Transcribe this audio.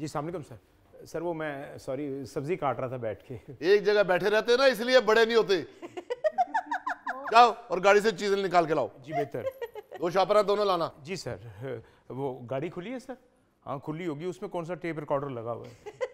जी सलामकुम sir sir वो मैं सॉरी सब्जी काट रहा था बैठ के एक जगह बैठे रहते हैं ना इसलिए बड़े नहीं होते जाओ और गाड़ी से चीजें निकाल के लाओ जी बेहतर दो शापरा दोनों लाना जी सर वो गाड़ी खुली है सर हाँ खुली होगी उसमें कौन सा टेप रिकॉर्डर लगा हुआ है